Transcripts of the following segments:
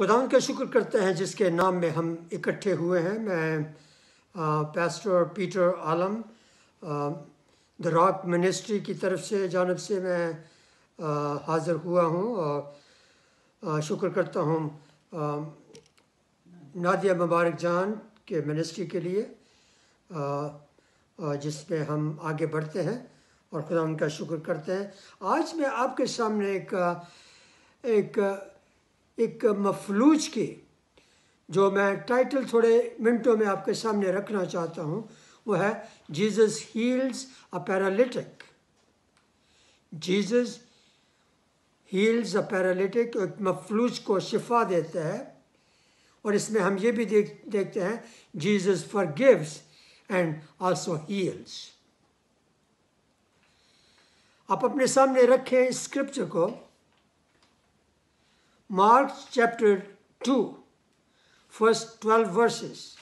खुदा का शुक्र करते हैं जिसके नाम में हम इकट्ठे हुए हैं मैं pastor Peter Alam the Rock Ministry की तरफ से जानब से मैं आ, हाज़िर हुआ हूँ और शुक्र करता हूँ नादिया मुबारक जान के मिनिस्ट्री के लिए जिसमें हम आगे बढ़ते हैं और खुदा उनका शुक्र करते हैं आज मैं आपके सामने एक एक एक मफलूज की जो मैं टाइटल थोड़े मिनटों में आपके सामने रखना चाहता हूँ वो है Jesus heals a paralytic Jesus heals a paralytic एक मफलूज को शिफा देता है और इसमें हम ये भी देख देखते हैं Jesus forgives and also heals आप अपने सामने रखें इस स्क्रिप्चर को Mark chapter 2, first 12 verses.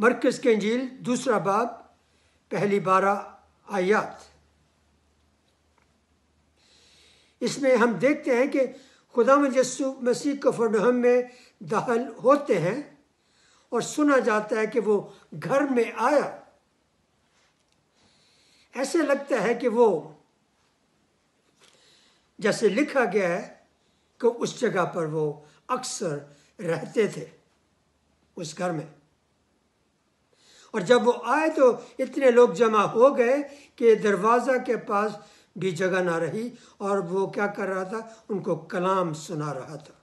मरकज़ के अंजील दूसरा बाब पहली बारह आयात इसमें हम देखते हैं कि खुदा यसु मसीह कफरडहम में दाखिल होते हैं और सुना जाता है कि वो घर में आया ऐसे लगता है कि वो जैसे लिखा गया है कि उस जगह पर वो अक्सर रहते थे उस घर में और जब वो आए तो इतने लोग जमा हो गए कि दरवाज़ा के पास भी जगह ना रही और वो क्या कर रहा था उनको कलाम सुना रहा था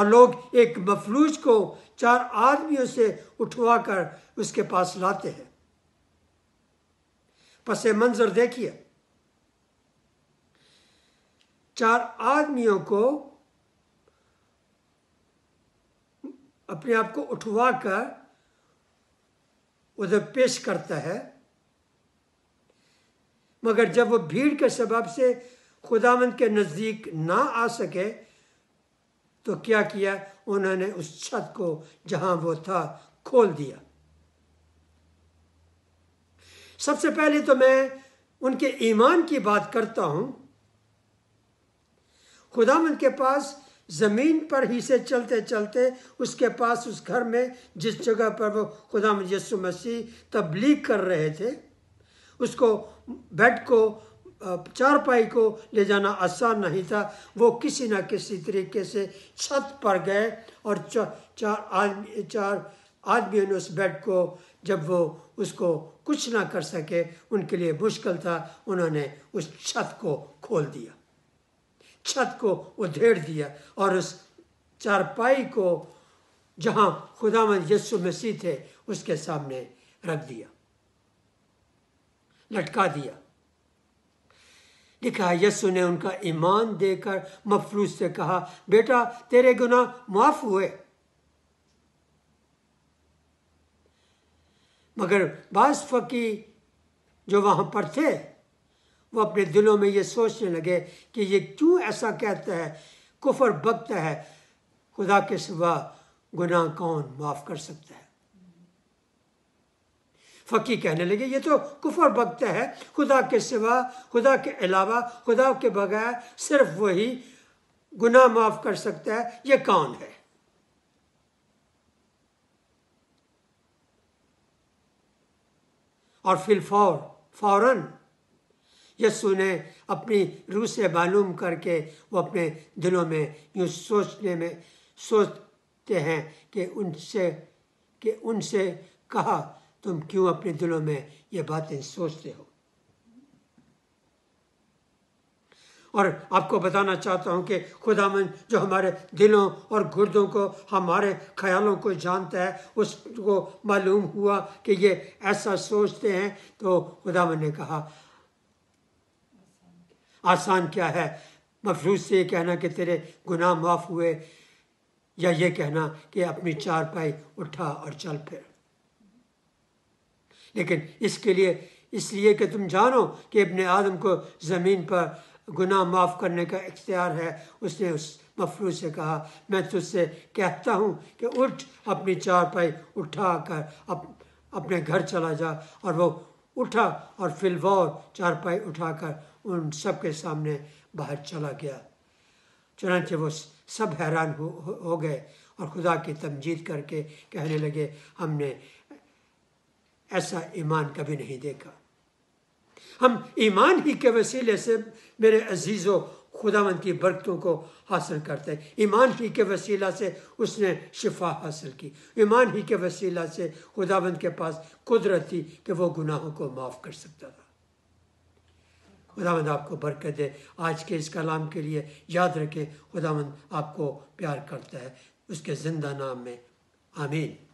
और लोग एक मफलूज को चार आदमियों से उठवा कर उसके पास लाते हैं पसे मंजर देखिए चार आदमियों को अपने आप को उठवा कर उधर पेश करता है मगर जब वो भीड़ के सबब से खुदामंद के नज़दीक ना आ सके तो क्या किया उन्होंने उस छत को जहां वो था खोल दिया सबसे पहले तो मैं उनके ईमान की बात करता हूं खुदामंद के पास ज़मीन पर ही से चलते चलते उसके पास उस घर में जिस जगह पर वो खुदा यसु मसीह तबलीग कर रहे थे उसको बेड को चारपाई को ले जाना आसान नहीं था वो किसी न किसी तरीके से छत पर गए और चार आदमी चार आदमियों ने उस बेड को जब वो उसको कुछ ना कर सके उनके लिए मुश्किल था उन्होंने उस छत को खोल दिया छत को उधेड़ दिया और उस चारपाई को जहां खुदा यस्सु मसीह थे उसके सामने रख दिया लटका दिया लिखा यस्सु ने उनका ईमान देकर मफरूज से कहा बेटा तेरे गुना माफ हुए मगर बास फकी जो वहां पर थे वो अपने दिलों में ये सोचने लगे कि ये क्यों ऐसा कहता है कुफर बक्त है खुदा के सिवा गुनाह कौन माफ कर सकता है फकी कहने लगे ये तो कुफर बक्त है खुदा के सिवा खुदा के अलावा खुदा के बगैर सिर्फ वही गुनाह माफ कर सकता है ये कौन है और फिर फौर फौरन यस्ु ने अपनी रूह से मालूम करके वो अपने दिलों में यूँ सोचने में सोचते हैं कि उनसे कि उनसे कहा तुम क्यों अपने दिलों में ये बातें सोचते हो और आपको बताना चाहता हूं कि खुदामन जो हमारे दिलों और गुर्दों को हमारे ख्यालों को जानता है उसको मालूम हुआ कि ये ऐसा सोचते हैं तो खुदामन ने कहा आसान क्या है मफरूज से ये कहना कि तेरे गुनाह माफ़ हुए या ये कहना कि अपनी चार पाई उठा और चल फिर लेकिन इसके लिए इसलिए कि तुम जानो कि अपने आदम को ज़मीन पर गुनाह माफ़ करने का इख्तियार है उसने उस मफरूज से कहा मैं तुझसे कहता हूँ कि उठ अपनी चार पाई उठा कर अप, अपने घर चला जा और वो उठा और फिलवा फिलवौर चारपाई उठाकर उन सब के सामने बाहर चला गया चुनाचे वो सब हैरान हो, हो, हो गए और खुदा की तमजीद करके कहने लगे हमने ऐसा ईमान कभी नहीं देखा हम ईमान ही के वसीले से मेरे अजीज़ों खुदावंत की बरकतों को हासिल करते हैं ईमान ही के वसीला से उसने शिफा हासिल की ईमान ही के वसीला से खुदावंत के पास कुदरत थी कि वो गुनाहों को माफ़ कर सकता था खुदावंद आपको बरकत दे आज के इस कलाम के लिए याद रखें खुदावंद आपको प्यार करता है उसके ज़िंदा नाम में आमीन